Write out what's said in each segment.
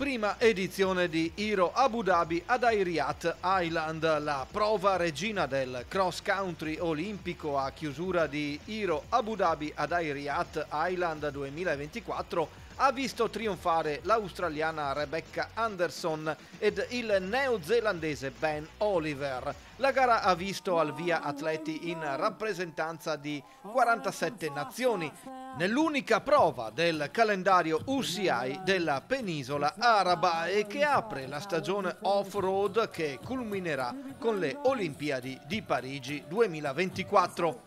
prima edizione di Hiro Abu Dhabi ad Airiat Island, la prova regina del cross country olimpico a chiusura di Hiro Abu Dhabi ad Airiat Island 2024 ha visto trionfare l'australiana Rebecca Anderson ed il neozelandese Ben Oliver. La gara ha visto al via atleti in rappresentanza di 47 nazioni nell'unica prova del calendario UCI della penisola araba e che apre la stagione off-road che culminerà con le Olimpiadi di Parigi 2024.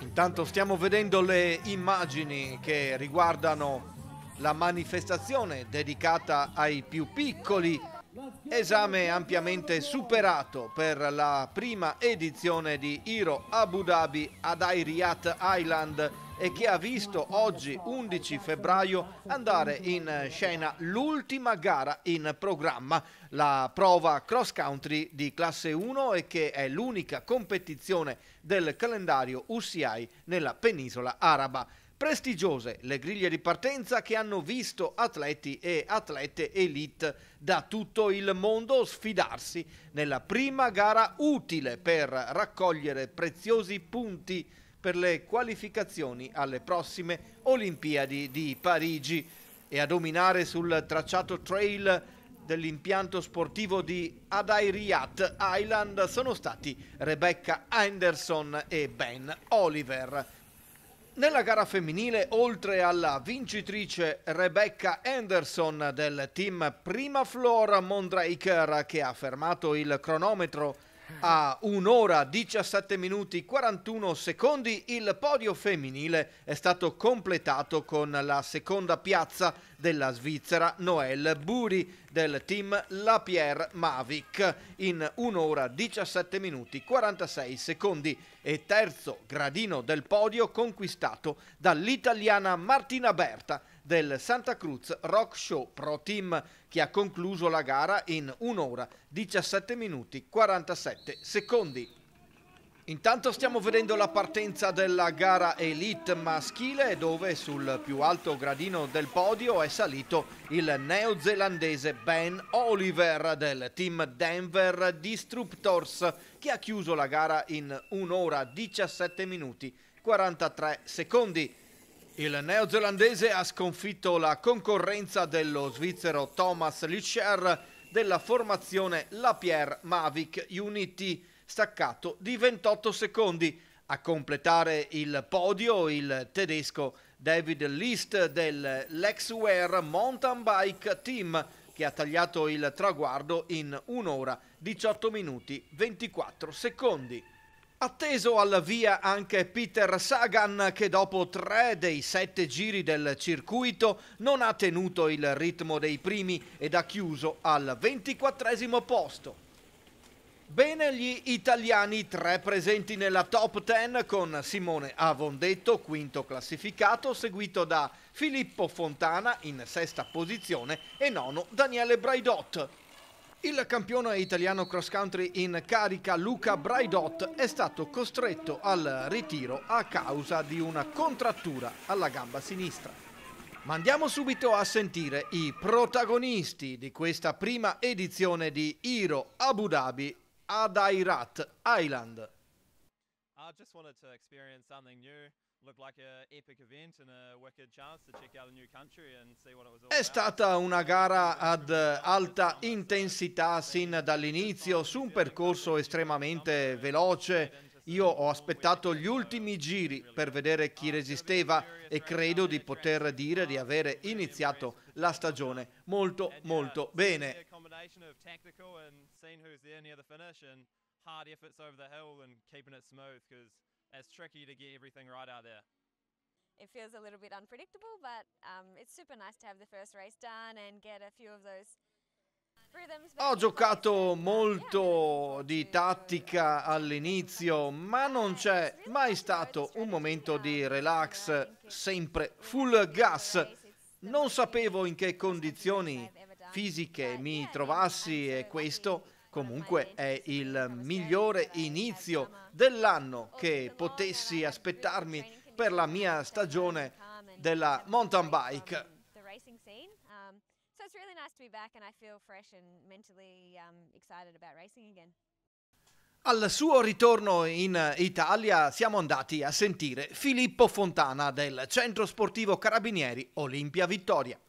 Intanto stiamo vedendo le immagini che riguardano la manifestazione dedicata ai più piccoli, esame ampiamente superato per la prima edizione di Hiro Abu Dhabi ad Ayriat Island e che ha visto oggi 11 febbraio andare in scena l'ultima gara in programma, la prova cross country di classe 1 e che è l'unica competizione del calendario UCI nella penisola araba prestigiose le griglie di partenza che hanno visto atleti e atlete elite da tutto il mondo sfidarsi nella prima gara utile per raccogliere preziosi punti per le qualificazioni alle prossime Olimpiadi di Parigi e a dominare sul tracciato trail dell'impianto sportivo di Adairiat Island sono stati Rebecca Anderson e Ben Oliver. Nella gara femminile, oltre alla vincitrice Rebecca Anderson del team Prima Flora Mondraker che ha fermato il cronometro a un'ora 17 minuti 41 secondi il podio femminile è stato completato con la seconda piazza della Svizzera Noël Buri del team La Pierre Mavic in un'ora 17 minuti 46 secondi e terzo gradino del podio conquistato dall'italiana Martina Berta del Santa Cruz Rock Show Pro Team che ha concluso la gara in 1 ora 17 minuti 47 secondi. Intanto stiamo vedendo la partenza della gara Elite maschile dove sul più alto gradino del podio è salito il neozelandese Ben Oliver del team Denver Disruptors che ha chiuso la gara in 1 ora 17 minuti 43 secondi. Il neozelandese ha sconfitto la concorrenza dello svizzero Thomas Licher della formazione Lapierre Mavic Unity, staccato di 28 secondi. A completare il podio il tedesco David List del Lexware Mountain Bike Team, che ha tagliato il traguardo in 1 ora 18 minuti 24 secondi. Atteso alla via anche Peter Sagan che dopo tre dei sette giri del circuito non ha tenuto il ritmo dei primi ed ha chiuso al ventiquattresimo posto. Bene gli italiani, tre presenti nella top ten con Simone Avondetto, quinto classificato, seguito da Filippo Fontana in sesta posizione e nono Daniele Braidot. Il campione italiano cross country in carica Luca Braidot è stato costretto al ritiro a causa di una contrattura alla gamba sinistra. Ma andiamo subito a sentire i protagonisti di questa prima edizione di Iro Abu Dhabi ad Airat Island. I just wanted to experience something new. È stata una gara ad alta intensità sin dall'inizio, su un percorso estremamente veloce. Io ho aspettato gli ultimi giri per vedere chi resisteva e credo di poter dire di avere iniziato la stagione molto molto bene. hard efforts over the hill and keeping it smooth because It's tricky to get everything right out there. It feels a little bit unpredictable, but um, it's super nice to have the first race done and get a few of those Ho giocato molto di tattica all'inizio, ma non c'è mai stato un momento di relax, sempre full gas. Non sapevo in che condizioni fisiche mi trovassi e questo Comunque è il migliore inizio dell'anno che potessi aspettarmi per la mia stagione della mountain bike. Al suo ritorno in Italia siamo andati a sentire Filippo Fontana del Centro Sportivo Carabinieri Olimpia Vittoria.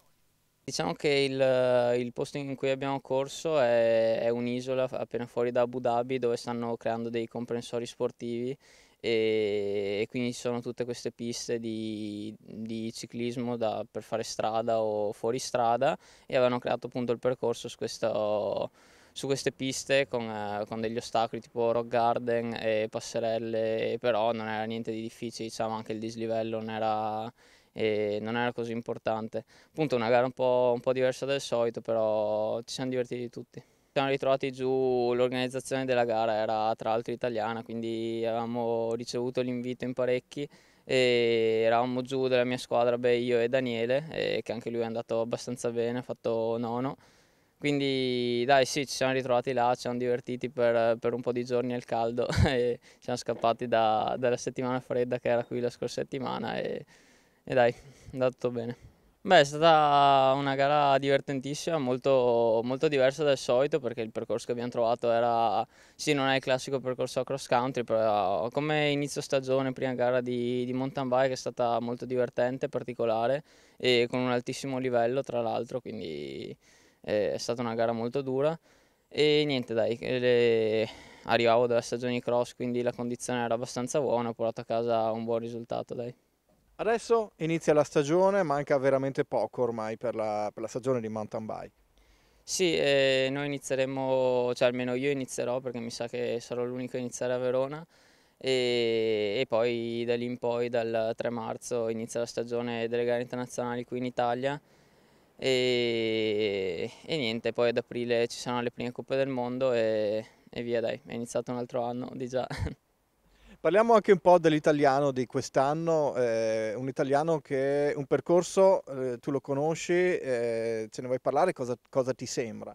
Diciamo che il, il, posto in cui abbiamo corso è, è un'isola appena fuori da Abu Dhabi dove stanno creando dei comprensori sportivi e, e quindi ci sono tutte queste piste di, di ciclismo da, per fare strada o fuoristrada e avevano creato appunto il percorso su questo su queste piste con, eh, con, degli ostacoli tipo rock garden e passerelle, però non era niente di difficile, diciamo anche il dislivello non era, e non era così importante. Appunto una gara un po', un po diversa del solito, però ci siamo divertiti tutti Ci siamo ritrovati giù, l'organizzazione della gara era tra l'altro italiana, quindi avevamo ricevuto l'invito in parecchi e eravamo giù della mia squadra, beh, io e Daniele, e che anche lui è andato abbastanza bene, ha fatto nono. Quindi dai sì, ci siamo ritrovati là, ci siamo divertiti per, per un po' di giorni al caldo e siamo scappati da, dalla settimana fredda che era qui la scorsa settimana e e dai, è andato tutto bene. Beh, è stata una gara divertentissima, molto, molto, diversa dal solito perché il percorso che abbiamo trovato era, sì non è il classico percorso cross country, però come inizio stagione, prima gara di, di mountain bike è stata molto divertente, particolare e con un altissimo livello tra l'altro, quindi eh, è stata una gara molto dura e niente dai, eh, le... arrivavo dalla stagione cross quindi la condizione era abbastanza buona, ho portato a casa un buon risultato dai. Adesso inizia la stagione, manca veramente poco ormai per la, per la stagione di mountain bike. Sì, eh, noi inizieremo, cioè almeno io inizierò perché mi sa che sarò l'unico a iniziare a Verona e, e poi da lì in poi dal 3 marzo inizia la stagione delle gare internazionali qui in Italia e, e niente, poi ad aprile ci saranno le prime coppe del mondo e, e via dai, è iniziato un altro anno di già. Parliamo anche un po' dell'italiano di quest'anno, eh, un italiano che un percorso, eh, tu lo conosci, eh, ce ne vuoi parlare, cosa, cosa, ti sembra?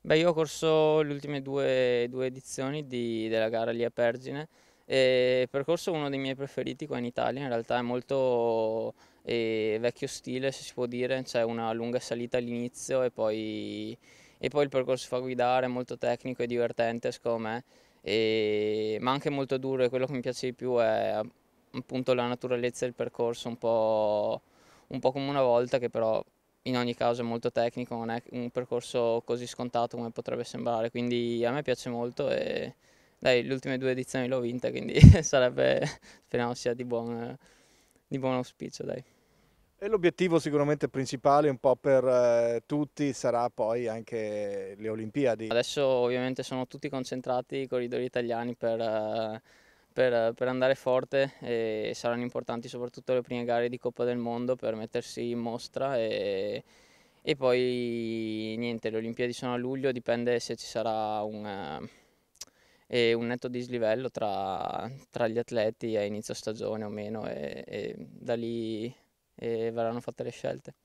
Beh, io ho corso le ultime due, due edizioni di, della gara lì a Pergine, il percorso è uno dei miei preferiti qua in Italia, in realtà è molto eh, vecchio stile se si può dire, c'è una lunga salita all'inizio e poi, e poi il percorso fa guidare, è molto tecnico e divertente secondo me e, ehm, ma anche molto duro e quello che mi piace di più è appunto la naturalezza del percorso, un po', un po come una volta che però in ogni caso è molto tecnico, non è un percorso così scontato come potrebbe sembrare, quindi a me piace molto e dai, le ultime due edizioni l'ho vinta, quindi sarebbe, speriamo sia di buon, di buon auspicio, dai. E l'obiettivo sicuramente principale un po' per eh, tutti sarà poi anche le Olimpiadi. Adesso ovviamente sono tutti concentrati i corridori italiani per, eh, per, eh, per, andare forte e saranno importanti soprattutto le prime gare di Coppa del Mondo per mettersi in mostra e, e poi niente, le Olimpiadi sono a luglio, dipende se ci sarà un... Eh, un netto dislivello tra, tra, gli atleti a inizio stagione o meno e, e da lì e verranno fatte le scelte.